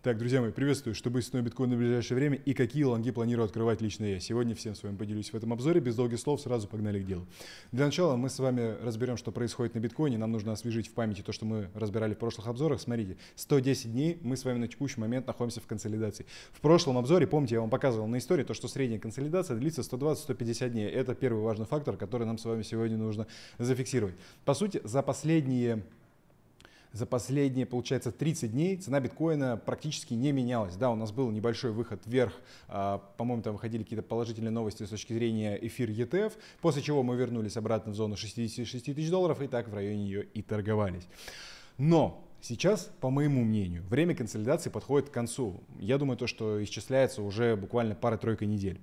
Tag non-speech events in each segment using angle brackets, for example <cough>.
Так, друзья мои, приветствую, что будет с ценой биткоина в ближайшее время и какие лонги планирую открывать лично я. Сегодня всем с вами поделюсь в этом обзоре, без долгих слов, сразу погнали к делу. Для начала мы с вами разберем, что происходит на биткоине, нам нужно освежить в памяти то, что мы разбирали в прошлых обзорах. Смотрите, 110 дней мы с вами на текущий момент находимся в консолидации. В прошлом обзоре, помните, я вам показывал на истории то, что средняя консолидация длится 120-150 дней. Это первый важный фактор, который нам с вами сегодня нужно зафиксировать. По сути, за последние за последние, получается, 30 дней цена биткоина практически не менялась. Да, у нас был небольшой выход вверх, а, по-моему, там выходили какие-то положительные новости с точки зрения эфир ETF, после чего мы вернулись обратно в зону 66 тысяч долларов и так в районе ее и торговались. Но Сейчас, по моему мнению, время консолидации подходит к концу. Я думаю, то, что исчисляется уже буквально пара-тройка недель.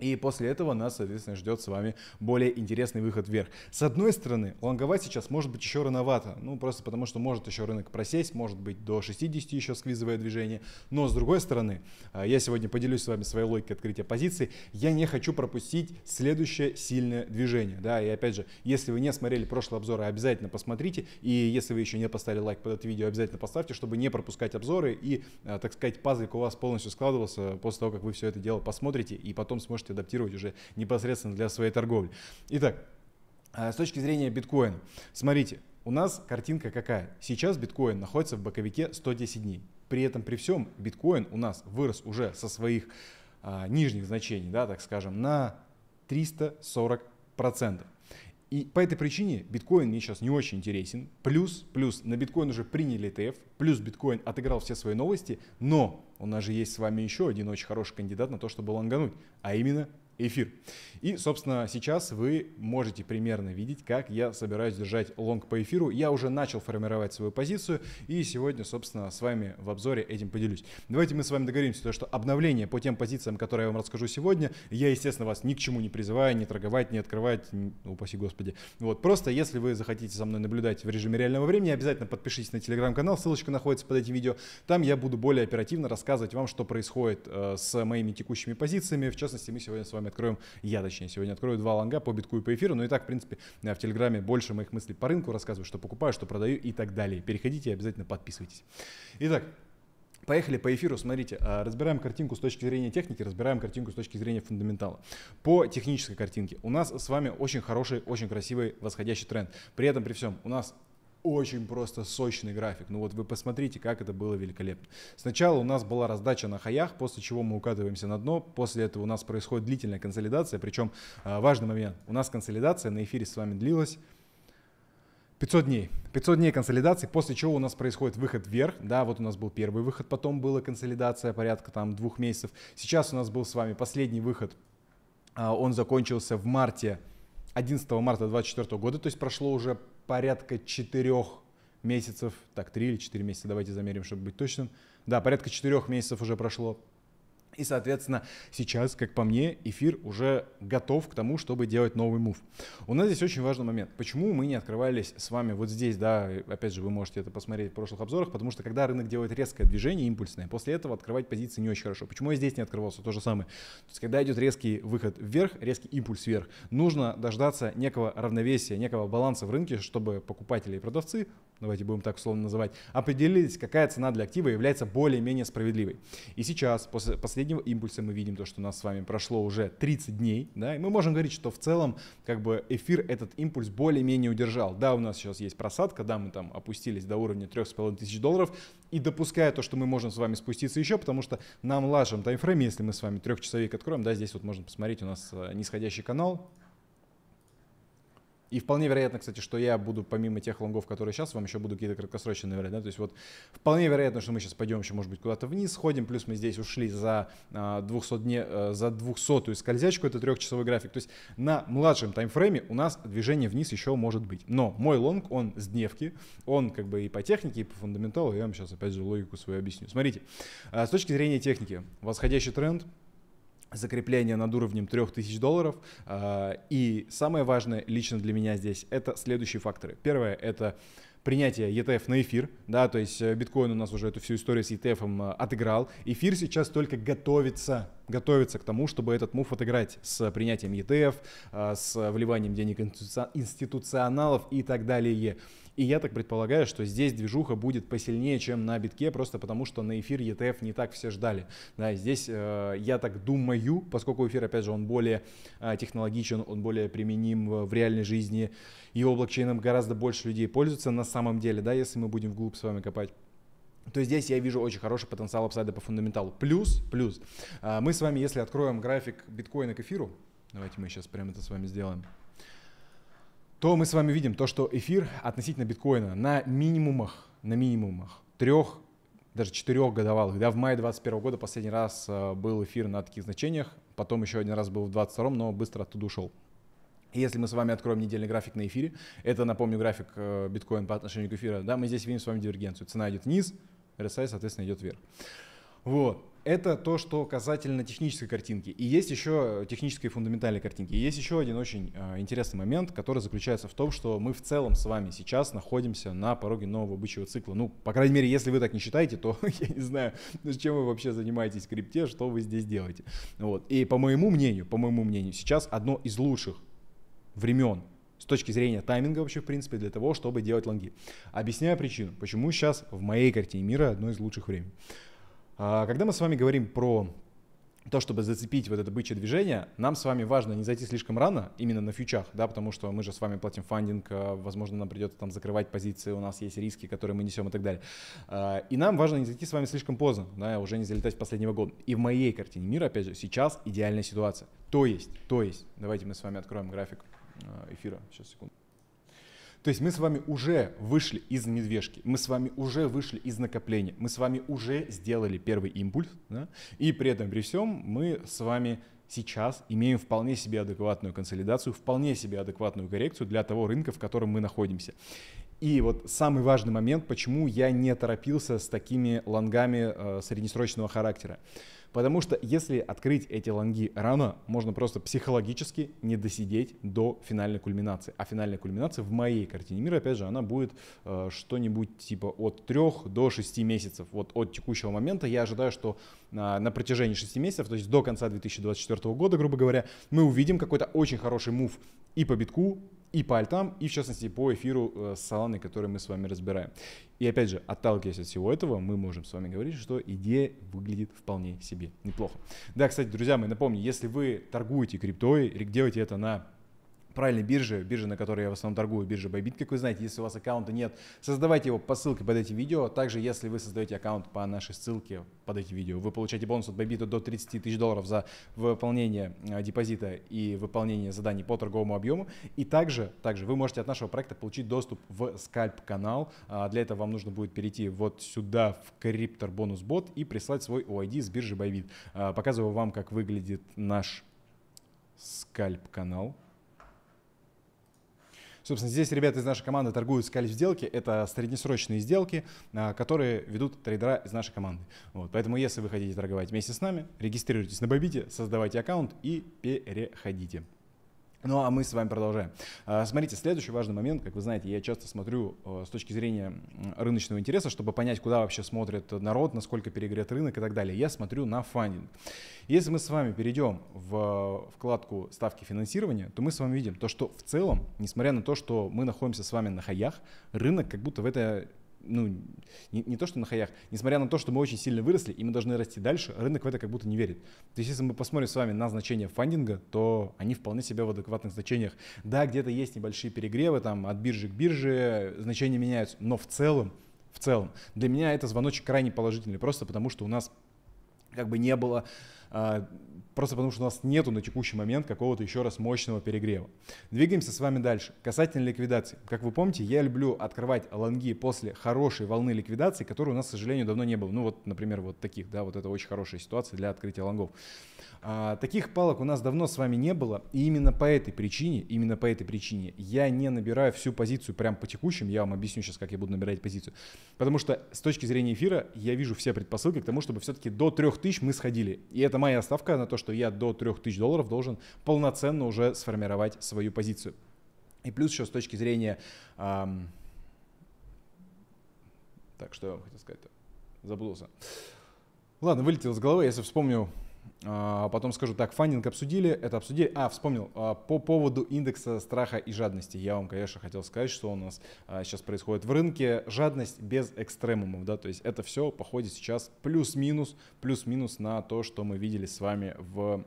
И после этого нас, соответственно, ждет с вами более интересный выход вверх. С одной стороны, лонговать сейчас может быть еще рановато. Ну, просто потому что может еще рынок просесть, может быть до 60 еще сквизовое движение. Но с другой стороны, а, я сегодня поделюсь с вами своей логикой открытия позиций. Я не хочу пропустить следующее сильное движение. Да, и опять же, если вы не смотрели прошлый обзор, обязательно посмотрите. И если вы еще не поставили лайк под это видео, обязательно поставьте, чтобы не пропускать обзоры. И, а, так сказать, пазлик у вас полностью складывался после того, как вы все это дело посмотрите и потом сможете можете адаптировать уже непосредственно для своей торговли. Итак, а, с точки зрения биткоина, смотрите, у нас картинка какая? Сейчас биткоин находится в боковике 110 дней. При этом, при всем, биткоин у нас вырос уже со своих а, нижних значений, да, так скажем, на 340 процентов. И по этой причине биткоин мне сейчас не очень интересен. Плюс, плюс на биткоин уже приняли ETF, плюс биткоин отыграл все свои новости, но у нас же есть с вами еще один очень хороший кандидат на то, чтобы лангануть, а именно эфир. И, собственно, сейчас вы можете примерно видеть, как я собираюсь держать лонг по эфиру. Я уже начал формировать свою позицию, и сегодня, собственно, с вами в обзоре этим поделюсь. Давайте мы с вами договоримся, то, что обновление по тем позициям, которые я вам расскажу сегодня, я, естественно, вас ни к чему не призываю, не торговать, не открывать, не... Ну, упаси господи. Вот, просто если вы захотите со мной наблюдать в режиме реального времени, обязательно подпишитесь на телеграм-канал, ссылочка находится под этим видео. Там я буду более оперативно рассказывать вам, что происходит э, с моими текущими позициями. В частности, мы сегодня с вами вами откроем, я точнее, сегодня открою два лонга по битку и по эфиру. Ну и так, в принципе, э, в Телеграме больше моих мыслей по рынку рассказываю, что покупаю, что продаю и так далее. Переходите и обязательно подписывайтесь. Итак, Поехали по эфиру, смотрите, э, разбираем картинку с точки зрения техники, разбираем картинку с точки зрения фундаментала. По технической картинке у нас с вами очень хороший, очень красивый восходящий тренд. При этом, при всем, у нас очень просто сочный график. Ну вот вы посмотрите, как это было великолепно. Сначала у нас была раздача на хаях, после чего мы укатываемся на дно. После этого у нас происходит длительная консолидация. Причем а, важный момент. У нас консолидация на эфире с вами длилась 500 дней. 500 дней консолидации, после чего у нас происходит выход вверх. Да, вот у нас был первый выход, потом была консолидация порядка там двух месяцев. Сейчас у нас был с вами последний выход. А, он закончился в марте, 11 марта 2024 года, то есть прошло уже порядка четырех месяцев, так, три или четыре месяца, давайте замерим, чтобы быть точным. Да, порядка четырех месяцев уже прошло и, соответственно, сейчас, как по мне, эфир уже готов к тому, чтобы делать новый мув. У нас здесь очень важный момент. Почему мы не открывались с вами вот здесь, да, опять же, вы можете это посмотреть в прошлых обзорах, потому что когда рынок делает резкое движение, импульсное, после этого открывать позиции не очень хорошо. Почему я здесь не открывался? То же самое. То есть, когда идет резкий выход вверх, резкий импульс вверх, нужно дождаться некого равновесия, некого баланса в рынке, чтобы покупатели и продавцы давайте будем так условно называть, определились, какая цена для актива является более-менее справедливой. И сейчас, после последнего импульса, мы видим то, что у нас с вами прошло уже 30 дней, да, и мы можем говорить, что в целом, как бы, эфир этот импульс более-менее удержал. Да, у нас сейчас есть просадка, да, мы там опустились до уровня 3,5 тысяч долларов, и допуская то, что мы можем с вами спуститься еще, потому что на младшем таймфрейме, если мы с вами трехчасовик откроем, да, здесь вот можно посмотреть, у нас э, нисходящий канал, и вполне вероятно, кстати, что я буду, помимо тех лонгов, которые сейчас, вам еще буду какие-то краткосрочные наверное, да, то есть вот вполне вероятно, что мы сейчас пойдем еще, может быть, куда-то вниз, сходим, плюс мы здесь ушли за 200 а, дне, э, за 200-ю скользячку, это трехчасовой график, то есть на младшем таймфрейме у нас движение вниз еще может быть, но мой лонг, он с дневки, он как бы и по технике, и по фундаменталу, я вам сейчас опять же логику свою объясню. Смотрите, а, с точки зрения техники, восходящий тренд – закрепление над уровнем 3000 долларов. А, и самое важное лично для меня здесь – это следующие факторы. Первое – это принятие ETF на эфир, да, то есть э, биткоин у нас уже эту всю историю с ETF э, отыграл. Эфир сейчас только готовится, готовится к тому, чтобы этот мув отыграть с принятием ETF, э, с вливанием денег институционалов и так далее. И я так предполагаю, что здесь движуха будет посильнее, чем на битке, просто потому что на эфир ETF не так все ждали. Да, здесь э, я так думаю, поскольку эфир, опять же, он более э, технологичен, он более применим в реальной жизни, его блокчейном гораздо больше людей пользуются на самом деле, да, если мы будем вглубь с вами копать то здесь я вижу очень хороший потенциал апсайда по фундаменталу. Плюс, плюс, э, мы с вами, если откроем график биткоина к эфиру, давайте мы сейчас прямо это с вами сделаем то мы с вами видим то, что эфир относительно биткоина на минимумах, на минимумах трех, даже четырех годовалых. Да, в мае 2021 года последний раз э, был эфир на таких значениях, потом еще один раз был в 2022, но быстро оттуда ушел. Если мы с вами откроем недельный график на эфире, это, напомню, график э, биткоин по отношению к эфиру, да, мы здесь видим с вами дивергенцию. Цена идет вниз, RSI, соответственно, идет вверх. Вот. Это то, что касательно технической картинки. И есть еще технические фундаментальные картинки. И есть еще один очень э, интересный момент, который заключается в том, что мы в целом с вами сейчас находимся на пороге нового бычьего цикла. Ну, по крайней мере, если вы так не считаете, то <laughs> я не знаю, ну, чем вы вообще занимаетесь в крипте, что вы здесь делаете. Вот. И по моему мнению, по моему мнению, сейчас одно из лучших времен с точки зрения тайминга вообще, в принципе, для того, чтобы делать лонги. Объясняю причину, почему сейчас в моей картине мира одно из лучших времен. А, когда мы с вами говорим про то, чтобы зацепить вот это бычье движение, нам с вами важно не зайти слишком рано, именно на фьючах, да, потому что мы же с вами платим фандинг, а, возможно, нам придется там закрывать позиции, у нас есть риски, которые мы несем и так далее. А, и нам важно не зайти с вами слишком поздно, да, уже не залетать в последний вагон. И в моей картине мира, опять же, сейчас идеальная ситуация. То есть, то есть, давайте мы с вами откроем график эфира, сейчас, секунду. То есть мы с вами уже вышли из медвежки, мы с вами уже вышли из накопления, мы с вами уже сделали первый импульс, да? и при этом при всем мы с вами сейчас имеем вполне себе адекватную консолидацию, вполне себе адекватную коррекцию для того рынка, в котором мы находимся. И вот самый важный момент, почему я не торопился с такими лонгами э, среднесрочного характера. Потому что если открыть эти лонги рано, можно просто психологически не досидеть до финальной кульминации. А финальная кульминация в моей картине мира, опять же, она будет э, что-нибудь типа от 3 до 6 месяцев. Вот от текущего момента я ожидаю, что э, на протяжении 6 месяцев, то есть до конца 2024 года, грубо говоря, мы увидим какой-то очень хороший мув и по битку, и по альтам, и в частности по эфиру э, с Соланой, который мы с вами разбираем. И опять же, отталкиваясь от всего этого, мы можем с вами говорить, что идея выглядит вполне себе неплохо. Да, кстати, друзья мои, напомню, если вы торгуете криптой, делаете это на правильной бирже, бирже, на которой я в основном торгую, биржа Bybit, как вы знаете. Если у вас аккаунта нет, создавайте его по ссылке под этим видео. Также, если вы создаете аккаунт по нашей ссылке под этим видео, вы получаете бонус от Bybit до 30 тысяч долларов за выполнение э, депозита и выполнение заданий по торговому объему. И также, также вы можете от нашего проекта получить доступ в скальп-канал. А, для этого вам нужно будет перейти вот сюда, в Криптор Бонус Бот и прислать свой OID с биржи Bybit. А, показываю вам, как выглядит наш скальп-канал. Собственно, здесь ребята из нашей команды торгуют скальп сделки. Это среднесрочные сделки, а, которые ведут трейдера из нашей команды. Вот. Поэтому, если вы хотите торговать вместе с нами, регистрируйтесь на Бобите, создавайте аккаунт и переходите. Ну а мы с вами продолжаем. А, смотрите, следующий важный момент, как вы знаете, я часто смотрю а, с точки зрения рыночного интереса, чтобы понять, куда вообще смотрит народ, насколько перегрет рынок и так далее. Я смотрю на фандинг. Если мы с вами перейдем в а, вкладку ставки финансирования, то мы с вами видим то, что в целом, несмотря на то, что мы находимся с вами на хаях, рынок как будто в это ну, не, не то, что на хаях, несмотря на то, что мы очень сильно выросли, и мы должны расти дальше, рынок в это как будто не верит. То есть, если мы посмотрим с вами на значения фандинга, то они вполне себе в адекватных значениях. Да, где-то есть небольшие перегревы, там, от биржи к бирже, значения меняются, но в целом, в целом, для меня это звоночек крайне положительный, просто потому что у нас как бы не было а, просто потому что у нас нету на текущий момент какого-то еще раз мощного перегрева. Двигаемся с вами дальше. Касательно ликвидации. Как вы помните, я люблю открывать лонги после хорошей волны ликвидации, которой у нас, к сожалению, давно не было. Ну вот, например, вот таких, да, вот это очень хорошая ситуация для открытия лонгов. А, таких палок у нас давно с вами не было, и именно по этой причине, именно по этой причине я не набираю всю позицию прям по текущим, я вам объясню сейчас, как я буду набирать позицию. Потому что с точки зрения эфира я вижу все предпосылки к тому, чтобы все-таки до 3000 мы сходили. И это это моя ставка на то, что я до 3000 долларов должен полноценно уже сформировать свою позицию. И плюс еще с точки зрения... Эм, так, что я вам хотел сказать-то? Забылся. Ладно, вылетел с головы, если вспомню, а, потом скажу так, фандинг обсудили, это обсудили. А, вспомнил, а, по поводу индекса страха и жадности. Я вам, конечно, хотел сказать, что у нас сейчас а, происходит в рынке. Жадность без экстремумов, да, то есть это все походит сейчас плюс-минус, плюс-минус на то, что мы видели с вами в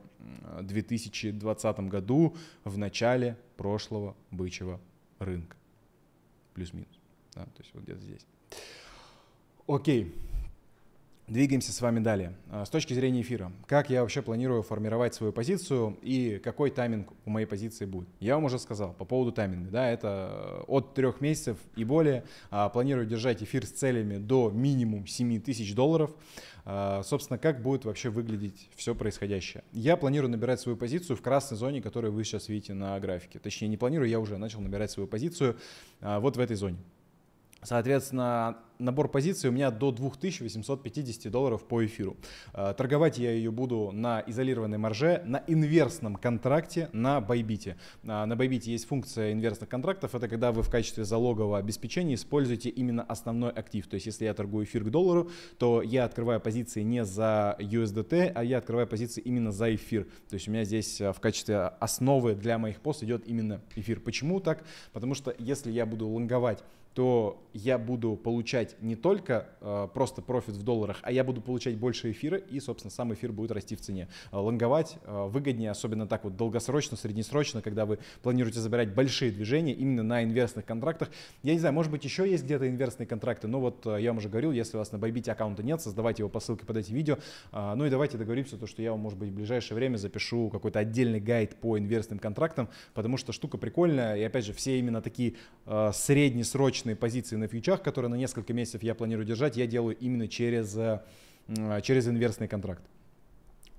2020 году, в начале прошлого бычьего рынка. Плюс-минус, да, то есть вот где-то здесь. Окей. Двигаемся с вами далее. А, с точки зрения эфира, как я вообще планирую формировать свою позицию и какой тайминг у моей позиции будет? Я вам уже сказал по поводу тайминга, да, это э, от трех месяцев и более. А, планирую держать эфир с целями до минимум 7 тысяч долларов. А, собственно, как будет вообще выглядеть все происходящее? Я планирую набирать свою позицию в красной зоне, которую вы сейчас видите на графике. Точнее, не планирую, я уже начал набирать свою позицию вот в этой зоне. Соответственно, набор позиций у меня до 2850 долларов по эфиру. Э, торговать я ее буду на изолированной марже, на инверсном контракте на Байбите. Э, на Байбите есть функция инверсных контрактов, это когда вы в качестве залогового обеспечения используете именно основной актив. То есть если я торгую эфир к доллару, то я открываю позиции не за USDT, а я открываю позиции именно за эфир. То есть у меня здесь э, в качестве основы для моих пост идет именно эфир. Почему так? Потому что если я буду лонговать то я буду получать не только э, просто профит в долларах, а я буду получать больше эфира, и, собственно, сам эфир будет расти в цене. Э, лонговать э, выгоднее, особенно так вот долгосрочно, среднесрочно, когда вы планируете забирать большие движения именно на инверсных контрактах. Я не знаю, может быть, еще есть где-то инверсные контракты, но вот э, я вам уже говорил, если у вас на Bybit аккаунта нет, создавайте его по ссылке под этим видео. Э, ну и давайте договоримся, то, что я вам, может быть, в ближайшее время запишу какой-то отдельный гайд по инверсным контрактам, потому что штука прикольная, и, опять же, все именно такие э, среднесрочные точечные позиции на фьючах, которые на несколько месяцев я планирую держать, я делаю именно через, э, э, через инверсный контракт.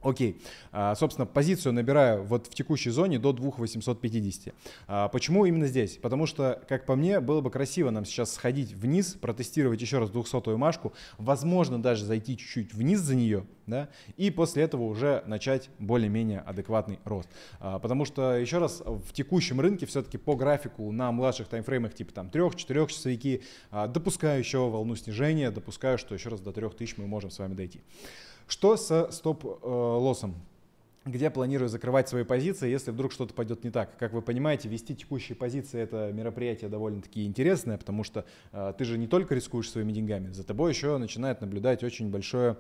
Окей. А, собственно, позицию набираю вот в текущей зоне до 2850. А, почему именно здесь? Потому что, как по мне, было бы красиво нам сейчас сходить вниз, протестировать еще раз 200-ю машку, возможно, даже зайти чуть-чуть вниз за нее, да, и после этого уже начать более-менее адекватный рост. А, потому что, еще раз, в текущем рынке все-таки по графику на младших таймфреймах типа там 3-4 часовики а, допускаю еще волну снижения, допускаю, что еще раз до 3000 мы можем с вами дойти. Что со стоп-лоссом? Э, где планирую закрывать свои позиции, если вдруг что-то пойдет не так. Как вы понимаете, вести текущие позиции это мероприятие довольно-таки интересное, потому что э, ты же не только рискуешь своими деньгами, за тобой еще начинает наблюдать очень большое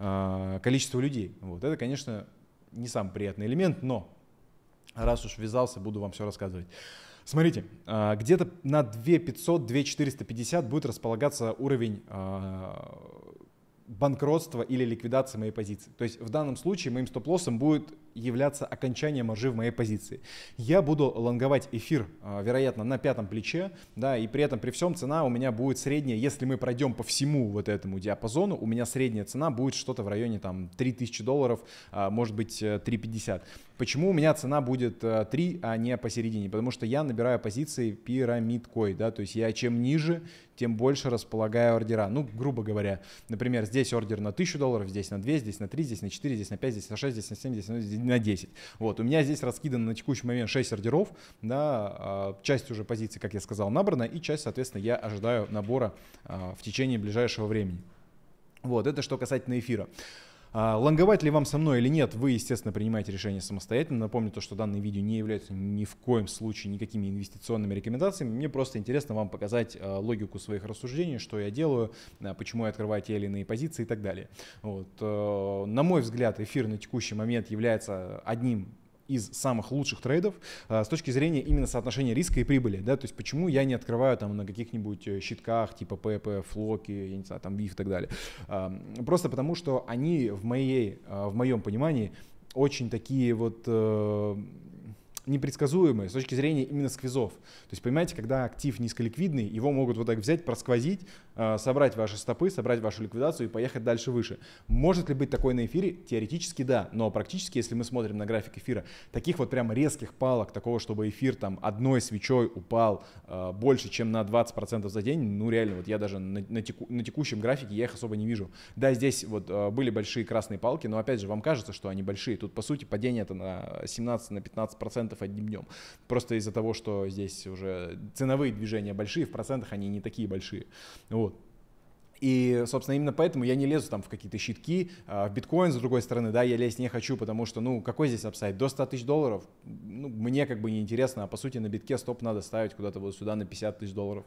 э, количество людей. Вот это, конечно, не самый приятный элемент, но раз уж ввязался, буду вам все рассказывать. Смотрите, э, где-то на 2500, 2450 будет располагаться уровень э, банкротства или ликвидации моей позиции. То есть в данном случае моим стоп-лоссом будет являться окончанием ржи в моей позиции. Я буду лонговать эфир, а, вероятно, на пятом плече, да, и при этом при всем цена у меня будет средняя, если мы пройдем по всему вот этому диапазону, у меня средняя цена будет что-то в районе там 3000 долларов, а, может быть 350. Э, Почему у меня цена будет 3, э, а не посередине? Потому что я набираю позиции пирамидкой, да, то есть я чем ниже, тем больше располагаю ордера. Ну, грубо говоря, например, здесь ордер на 1000 долларов, здесь на 2, здесь на 3, здесь на 4, здесь на 5, здесь на 6, здесь на 7, здесь на на 10. Вот, у меня здесь раскидано на текущий момент 6 ордеров, да, а, часть уже позиций, как я сказал, набрана, и часть, соответственно, я ожидаю набора а, в течение ближайшего времени. Вот, это что касательно эфира. А, лонговать ли вам со мной или нет, вы, естественно, принимаете решение самостоятельно. Напомню то, что данное видео не является ни в коем случае никакими инвестиционными рекомендациями. Мне просто интересно вам показать а, логику своих рассуждений, что я делаю, а, почему я открываю те или иные позиции и так далее. Вот. Э, на мой взгляд, эфир на текущий момент является одним из самых лучших трейдов э, с точки зрения именно соотношения риска и прибыли, да, то есть почему я не открываю там на каких-нибудь э, щитках типа ПП, Флоки, я не знаю, там Вив и так далее. Просто потому, что они в моей, э, в моем понимании очень такие вот непредсказуемые с точки зрения именно сквизов. То есть, понимаете, когда актив низколиквидный, его могут вот так взять, просквозить, а, собрать ваши стопы, собрать вашу ликвидацию и поехать дальше выше. Может ли быть такое на эфире? Теоретически да, но практически, если мы смотрим на график эфира, таких вот прям резких палок, такого, чтобы эфир там одной свечой упал а, больше, чем на 20% за день, ну реально, вот я даже на, на, теку, на текущем графике я их особо не вижу. Да, здесь вот а, были большие красные палки, но опять же, вам кажется, что они большие. Тут, по сути, падение это на 17-15% 10% одним днем. Просто из-за того, что здесь уже ценовые движения большие, в процентах они не такие большие. Вот. И, собственно, именно поэтому я не лезу там в какие-то щитки, а, в биткоин, с другой стороны, да, я лезть не хочу, потому что, ну, какой здесь апсайд? До 100 тысяч долларов, ну, мне как бы неинтересно, а по сути на битке стоп надо ставить куда-то вот сюда на 50 тысяч долларов.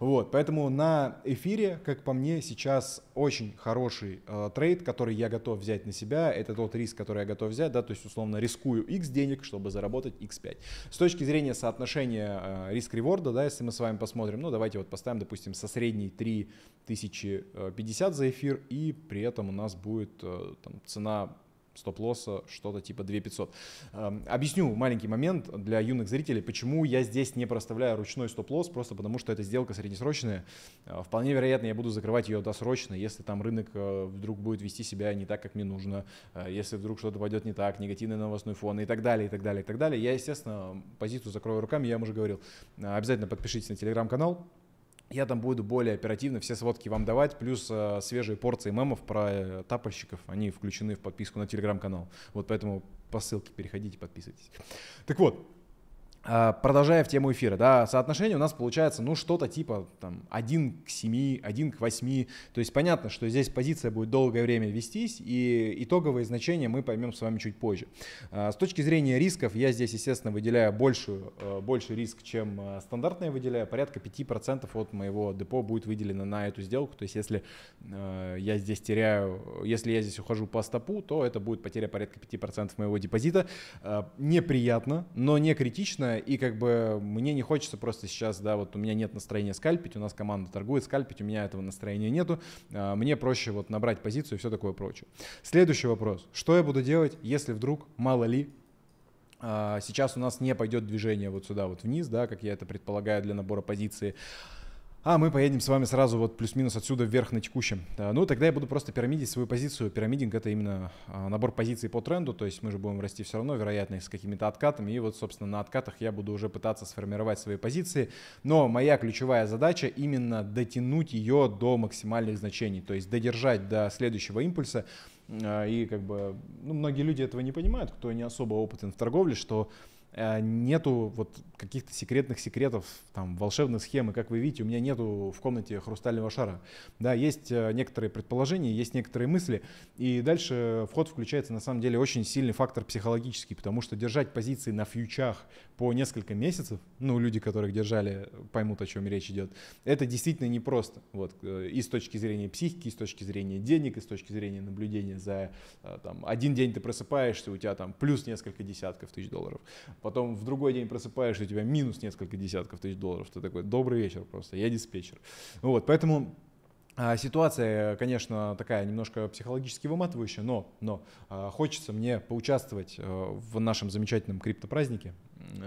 Вот, поэтому на эфире, как по мне, сейчас очень хороший э, трейд, который я готов взять на себя, это тот риск, который я готов взять, да, то есть, условно, рискую x денег, чтобы заработать x5. С точки зрения соотношения э, риск-реворда, да, если мы с вами посмотрим, ну, давайте вот поставим, допустим, со средней 3 тысячи 50 э, за эфир, и при этом у нас будет э, там, цена стоп-лосса что-то типа 2500. Эм, объясню маленький момент для юных зрителей, почему я здесь не проставляю ручной стоп-лосс, просто потому что эта сделка среднесрочная. Э, вполне вероятно, я буду закрывать ее досрочно, если там рынок вдруг будет вести себя не так, как мне нужно, если вдруг что-то пойдет не так, негативный новостной фон и так далее, и так далее, и так далее. Я, естественно, позицию закрою руками, я вам уже говорил. Обязательно подпишитесь на телеграм-канал, я там буду более оперативно все сводки вам давать, плюс э, свежие порции мемов про э, тапольщиков, они включены в подписку на телеграм-канал. Вот поэтому по ссылке переходите, подписывайтесь. Так вот, а, продолжая в тему эфира, да, соотношение у нас получается, ну, что-то типа там 1 к 7, 1 к 8. То есть понятно, что здесь позиция будет долгое время вестись, и итоговые значения мы поймем с вами чуть позже. А, с точки зрения рисков, я здесь, естественно, выделяю больше, а, больше риск, чем стандартное выделяю. Порядка 5% от моего депо будет выделено на эту сделку. То есть если я здесь теряю, если я здесь ухожу по стопу, то это будет потеря порядка 5% моего депозита. Неприятно, но не критично и как бы мне не хочется просто сейчас, да, вот у меня нет настроения скальпить, у нас команда торгует, скальпить, у меня этого настроения нету, а, мне проще вот набрать позицию и все такое прочее. Следующий вопрос. Что я буду делать, если вдруг, мало ли, а, сейчас у нас не пойдет движение вот сюда вот вниз, да, как я это предполагаю для набора позиции, а мы поедем с вами сразу вот плюс-минус отсюда вверх на текущем. Ну, тогда я буду просто пирамидить свою позицию. Пирамидинг — это именно а, набор позиций по тренду, то есть мы же будем расти все равно, вероятно, с какими-то откатами. И вот, собственно, на откатах я буду уже пытаться сформировать свои позиции. Но моя ключевая задача именно дотянуть ее до максимальных значений, то есть додержать до следующего импульса. А, и как бы, ну, многие люди этого не понимают, кто не особо опытен в торговле, что Э, нету вот каких-то секретных секретов, там, волшебных схем. И как вы видите, у меня нету в комнате хрустального шара. Да, есть э, некоторые предположения, есть некоторые мысли. И дальше вход включается на самом деле очень сильный фактор психологический, потому что держать позиции на фьючах по несколько месяцев, ну, люди, которых держали, поймут, о чем речь идет, это действительно непросто. Вот, э, и с точки зрения психики, и с точки зрения денег, и с точки зрения наблюдения за, там, один день ты просыпаешься, у тебя там плюс несколько десятков тысяч долларов потом в другой день просыпаешься, у тебя минус несколько десятков тысяч долларов, ты такой, добрый вечер просто, я диспетчер. Ну вот, поэтому а, Ситуация, конечно, такая немножко психологически выматывающая, но, но а, хочется мне поучаствовать э, в нашем замечательном криптопразднике.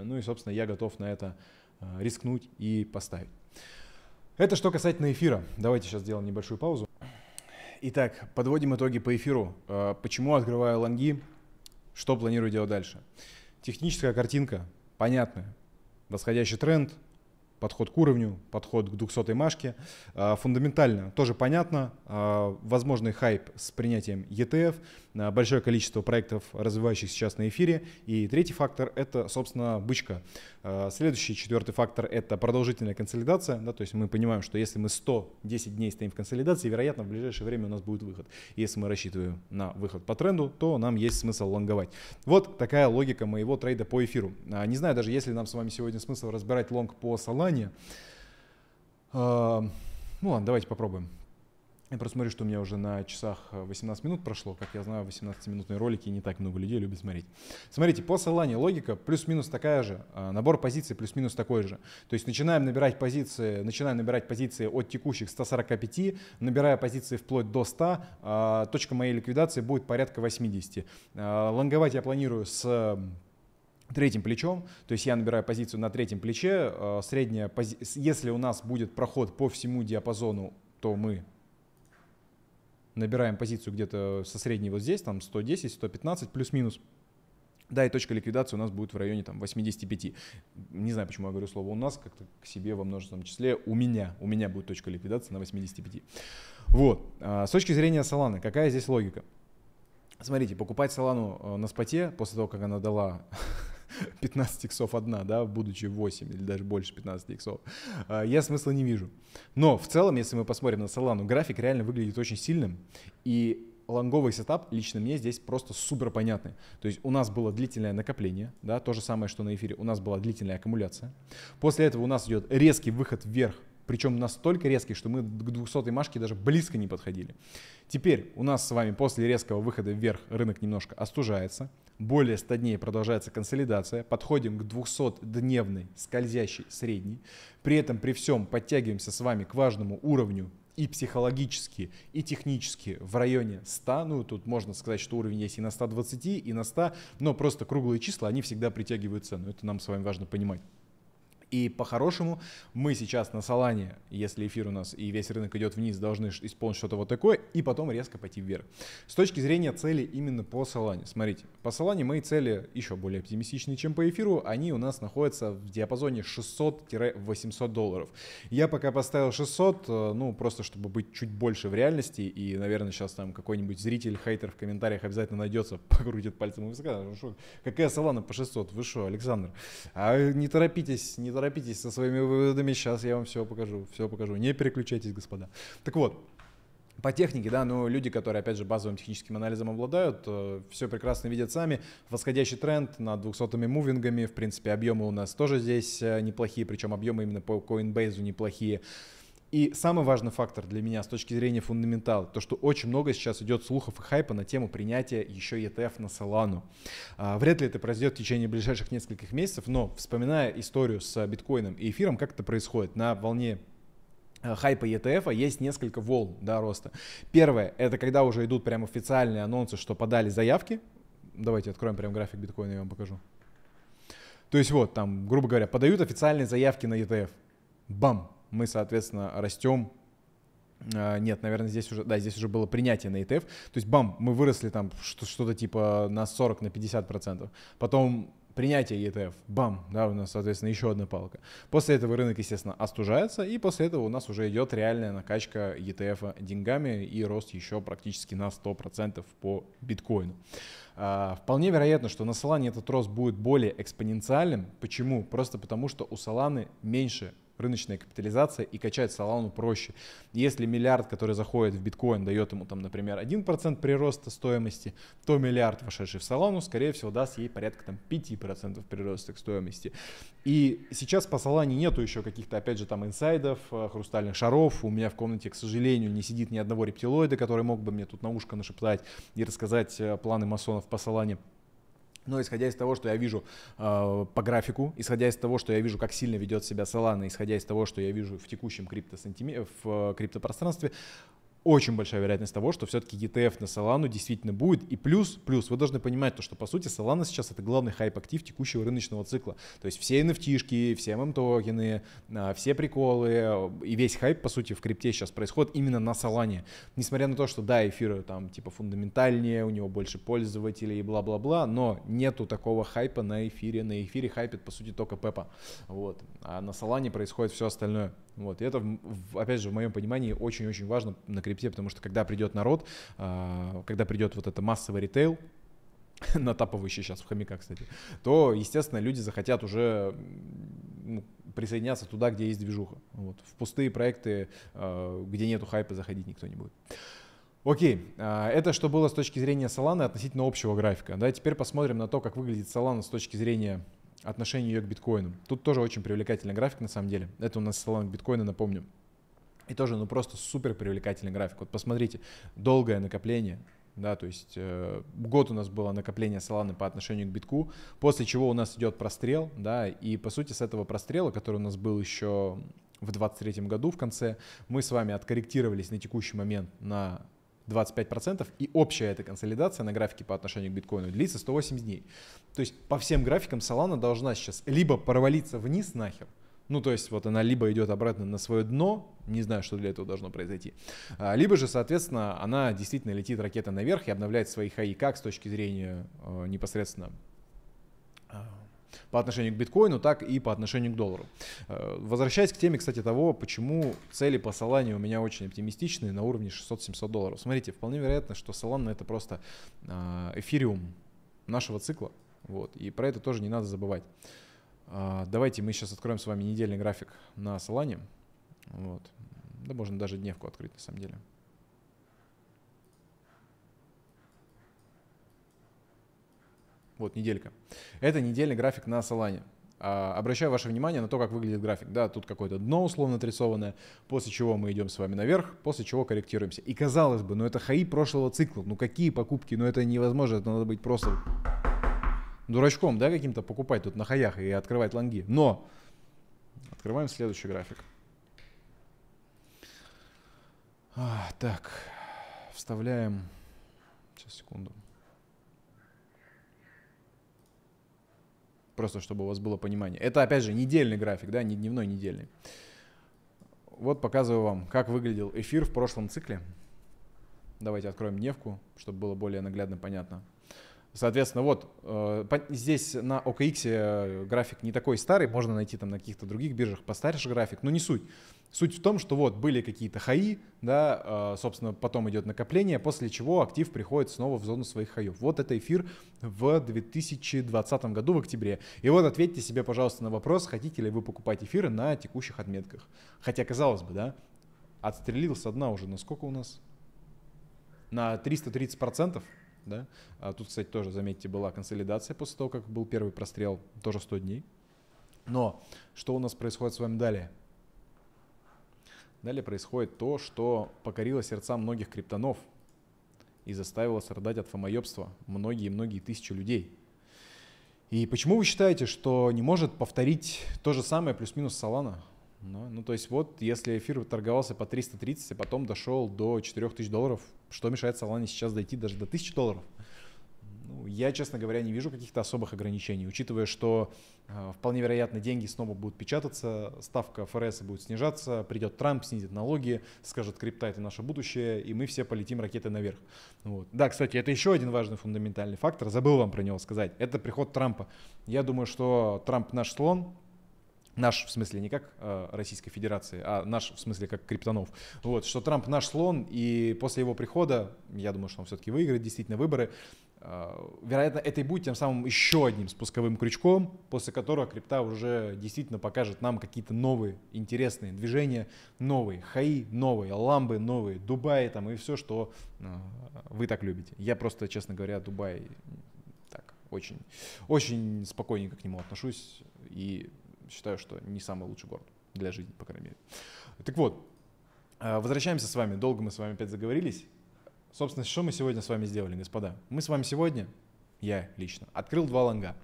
Ну и, собственно, я готов на это э, рискнуть и поставить. Это что касательно эфира. Давайте сейчас сделаем небольшую паузу. Итак, подводим итоги по эфиру. Э, почему открываю лонги? Что планирую делать дальше? Техническая картинка, понятная. Восходящий тренд, подход к уровню, подход к 200-й машке. А, фундаментально тоже понятно. А, возможный хайп с принятием ETF, а, большое количество проектов, развивающихся сейчас на эфире. И третий фактор – это, собственно, бычка. Следующий, четвертый фактор – это продолжительная консолидация. Да, то есть мы понимаем, что если мы 110 дней стоим в консолидации, вероятно, в ближайшее время у нас будет выход. Если мы рассчитываем на выход по тренду, то нам есть смысл лонговать. Вот такая логика моего трейда по эфиру. Не знаю даже, есть ли нам с вами сегодня смысл разбирать лонг по Solana, внимание. А, ну ладно, давайте попробуем. Я просто смотрю, что у меня уже на часах 18 минут прошло. Как я знаю, 18-минутные ролики не так много людей любят смотреть. Смотрите, по ссыланию логика плюс-минус такая же. А, набор позиций плюс-минус такой же. То есть начинаем набирать позиции, начинаем набирать позиции от текущих 145, набирая позиции вплоть до 100, а, точка моей ликвидации будет порядка 80. Лонговать я планирую с третьим плечом, то есть я набираю позицию на третьем плече, э, средняя пози... если у нас будет проход по всему диапазону, то мы набираем позицию где-то со средней вот здесь, там 110, 115 плюс-минус. Да, и точка ликвидации у нас будет в районе там 85. Не знаю, почему я говорю слово у нас, как-то к себе во множественном числе. У меня, у меня будет точка ликвидации на 85. Вот. Э, с точки зрения Solana, какая здесь логика? Смотрите, покупать Солану э, на споте после того, как она дала <laughs> 15 <laughs> иксов одна, да, будучи 8 или даже больше 15 иксов. А, я смысла не вижу. Но в целом, если мы посмотрим на Solana, график реально выглядит очень сильным. И лонговый сетап лично мне здесь просто супер понятный. То есть у нас было длительное накопление, да, то же самое, что на эфире, у нас была длительная аккумуляция. После этого у нас идет резкий выход вверх причем настолько резкий, что мы к 200 й машке даже близко не подходили. Теперь у нас с вами после резкого выхода вверх рынок немножко остужается, более 100 дней продолжается консолидация, подходим к 200-дневной скользящей средней, при этом при всем подтягиваемся с вами к важному уровню и психологически, и технически в районе 100. Ну, тут можно сказать, что уровень есть и на 120, и на 100, но просто круглые числа, они всегда притягивают цену. Это нам с вами важно понимать. И по-хорошему мы сейчас на Салане, если эфир у нас и весь рынок идет вниз, должны исполнить что-то вот такое и потом резко пойти вверх. С точки зрения цели именно по Салане, Смотрите, по Салане мои цели еще более оптимистичные, чем по эфиру. Они у нас находятся в диапазоне 600-800 долларов. Я пока поставил 600, э, ну просто чтобы быть чуть больше в реальности. И, наверное, сейчас там какой-нибудь зритель, хейтер в комментариях обязательно найдется, <laughs> покрутит пальцем и скажет, какая Салана по 600? Вы что, Александр? А не торопитесь, не поторопитесь со своими выводами, сейчас я вам все покажу, все покажу. Не переключайтесь, господа. Так вот, по технике, да, но ну, люди, которые, опять же, базовым техническим анализом обладают, э, все прекрасно видят сами. Восходящий тренд над 200-ми мувингами, в принципе, объемы у нас тоже здесь э, неплохие, причем объемы именно по Coinbase неплохие. И самый важный фактор для меня с точки зрения фундаментала, то, что очень много сейчас идет слухов и хайпа на тему принятия еще ETF на Solana. А, вряд ли это произойдет в течение ближайших нескольких месяцев, но вспоминая историю с а, биткоином и эфиром, как это происходит на волне а, хайпа ETF -а есть несколько волн да, роста. Первое, это когда уже идут прям официальные анонсы, что подали заявки. Давайте откроем прям график биткоина, я вам покажу. То есть вот там, грубо говоря, подают официальные заявки на ETF. Бам! мы, соответственно, растем, а, нет, наверное, здесь уже, да, здесь уже было принятие на ETF. То есть, бам, мы выросли там что-то типа на 40, на 50 процентов. Потом принятие ETF, бам, да, у нас, соответственно, еще одна палка. После этого рынок, естественно, остужается, и после этого у нас уже идет реальная накачка ETF деньгами и рост еще практически на 100% по биткоину. А, вполне вероятно, что на Solana этот рост будет более экспоненциальным. Почему? Просто потому, что у Solana меньше рыночная капитализация и качать Solana проще. Если миллиард, который заходит в биткоин, дает ему, там, например, 1% прироста стоимости, то миллиард, вошедший в Solana, скорее всего, даст ей порядка там, 5% прироста к стоимости. И сейчас по Solana нету еще каких-то, опять же, там инсайдов, э, хрустальных шаров. У меня в комнате, к сожалению, не сидит ни одного рептилоида, который мог бы мне тут на ушко нашептать и рассказать э, планы масонов по Solana. Но исходя из того, что я вижу э, по графику, исходя из того, что я вижу, как сильно ведет себя Solana, исходя из того, что я вижу в текущем криптосантиме... в э, криптопространстве, очень большая вероятность того, что все-таки ETF на Solana действительно будет. И плюс, плюс, вы должны понимать то, что по сути Solana сейчас это главный хайп-актив текущего рыночного цикла. То есть все nft все мем-токены, эм эм а, все приколы и весь хайп, по сути, в крипте сейчас происходит именно на Solana. Несмотря на то, что да, эфир там типа фундаментальнее, у него больше пользователей и бла-бла-бла, но нету такого хайпа на эфире. На эфире хайпит, по сути, только Пепа. Вот. А на Solana происходит все остальное. Вот, и это, опять же, в моем понимании очень-очень важно на крипте, потому что когда придет народ, а, когда придет вот это массовый ритейл, <laughs> натапывающий сейчас в хомяка, кстати, то, естественно, люди захотят уже ну, присоединяться туда, где есть движуха. Вот. В пустые проекты, а, где нету хайпа, заходить никто не будет. Окей, а, это что было с точки зрения Solana относительно общего графика. Да, теперь посмотрим на то, как выглядит Solana с точки зрения отношение ее к биткоину. Тут тоже очень привлекательный график на самом деле. Это у нас салон биткоина, напомню. И тоже, ну просто супер привлекательный график. Вот посмотрите, долгое накопление, да, то есть э, год у нас было накопление Solana по отношению к битку, после чего у нас идет прострел, да, и по сути с этого прострела, который у нас был еще в 23 году в конце, мы с вами откорректировались на текущий момент на 25%, и общая эта консолидация на графике по отношению к биткоину длится 180 дней. То есть по всем графикам Solana должна сейчас либо провалиться вниз нахер, ну, то есть вот она либо идет обратно на свое дно, не знаю, что для этого должно произойти, а, либо же, соответственно, она действительно летит ракета наверх и обновляет свои хаи как с точки зрения э, непосредственно а, по отношению к биткоину, так и по отношению к доллару. Э, возвращаясь к теме, кстати, того, почему цели по Solana у меня очень оптимистичные на уровне 600-700 долларов. Смотрите, вполне вероятно, что Solana это просто э, эфириум нашего цикла. Вот, и про это тоже не надо забывать. Э, давайте мы сейчас откроем с вами недельный график на Solana. Вот. Да можно даже дневку открыть на самом деле. Вот неделька. Это недельный график на Solana. А, обращаю ваше внимание на то, как выглядит график. Да, тут какое-то дно условно отрисованное, после чего мы идем с вами наверх, после чего корректируемся. И казалось бы, ну это хаи прошлого цикла. Ну какие покупки? Ну это невозможно, это надо быть просто дурачком, да, каким-то покупать тут на хаях и открывать лонги. Но открываем следующий график. А, так, вставляем. Сейчас, секунду. Просто чтобы у вас было понимание. Это, опять же, недельный график, да, не дневной, а недельный. Вот показываю вам, как выглядел эфир в прошлом цикле. Давайте откроем дневку, чтобы было более наглядно понятно. Соответственно, вот э, здесь на OKX э, график не такой старый, можно найти там на каких-то других биржах постарше график, но не суть. Суть в том, что вот были какие-то хаи, да, э, собственно, потом идет накопление, после чего актив приходит снова в зону своих хаев. Вот это эфир в 2020 году, в октябре. И вот ответьте себе, пожалуйста, на вопрос, хотите ли вы покупать эфиры на текущих отметках. Хотя, казалось бы, да, отстрелился одна уже, насколько у нас? На 330%? процентов да. А тут, кстати, тоже, заметьте, была консолидация после того, как был первый прострел, тоже 100 дней. Но что у нас происходит с вами далее? Далее происходит то, что покорило сердца многих криптонов и заставило страдать от фомоебства многие-многие тысячи людей. И почему вы считаете, что не может повторить то же самое плюс-минус Солана? Ну, ну, то есть вот, если эфир торговался по 330, а потом дошел до 4000 долларов, что мешает Solana сейчас дойти даже до 1000 долларов? Ну, я, честно говоря, не вижу каких-то особых ограничений, учитывая, что э, вполне вероятно деньги снова будут печататься, ставка ФРС будет снижаться, придет Трамп, снизит налоги, скажет, крипта это наше будущее, и мы все полетим ракетой наверх. Вот. Да, кстати, это еще один важный фундаментальный фактор, забыл вам про него сказать, это приход Трампа. Я думаю, что Трамп наш слон, наш, в смысле, не как э, Российской Федерации, а наш, в смысле, как Криптонов. Вот, что Трамп наш слон, и после его прихода, я думаю, что он все-таки выиграет действительно выборы, э, вероятно, это и будет тем самым еще одним спусковым крючком, после которого крипта уже действительно покажет нам какие-то новые интересные движения, новые хаи, новые ламбы, новые Дубаи там и все, что э, вы так любите. Я просто, честно говоря, Дубай так очень, очень спокойненько к нему отношусь и считаю, что не самый лучший город для жизни, по крайней мере. Так вот, э, возвращаемся с вами. Долго мы с вами опять заговорились. Собственно, что мы сегодня с вами сделали, господа? Мы с вами сегодня, я лично, открыл два лонга.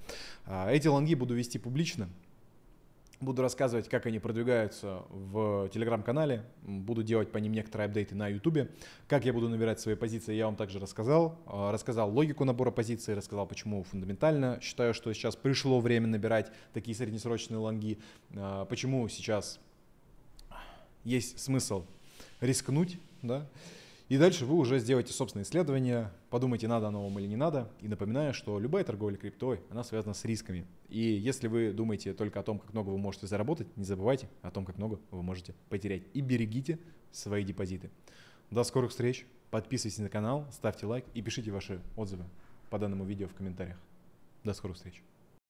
Э, эти лонги буду вести публично, Буду рассказывать, как они продвигаются в телеграм-канале. Буду делать по ним некоторые апдейты на ютубе. Как я буду набирать свои позиции, я вам также рассказал. А, рассказал логику набора позиций, рассказал, почему фундаментально считаю, что сейчас пришло время набирать такие среднесрочные лонги. А, почему сейчас есть смысл рискнуть, да, и дальше вы уже сделаете собственное исследование, подумайте, надо оно вам или не надо. И напоминаю, что любая торговля криптой, она связана с рисками. И если вы думаете только о том, как много вы можете заработать, не забывайте о том, как много вы можете потерять. И берегите свои депозиты. До скорых встреч. Подписывайтесь на канал, ставьте лайк и пишите ваши отзывы по данному видео в комментариях. До скорых встреч.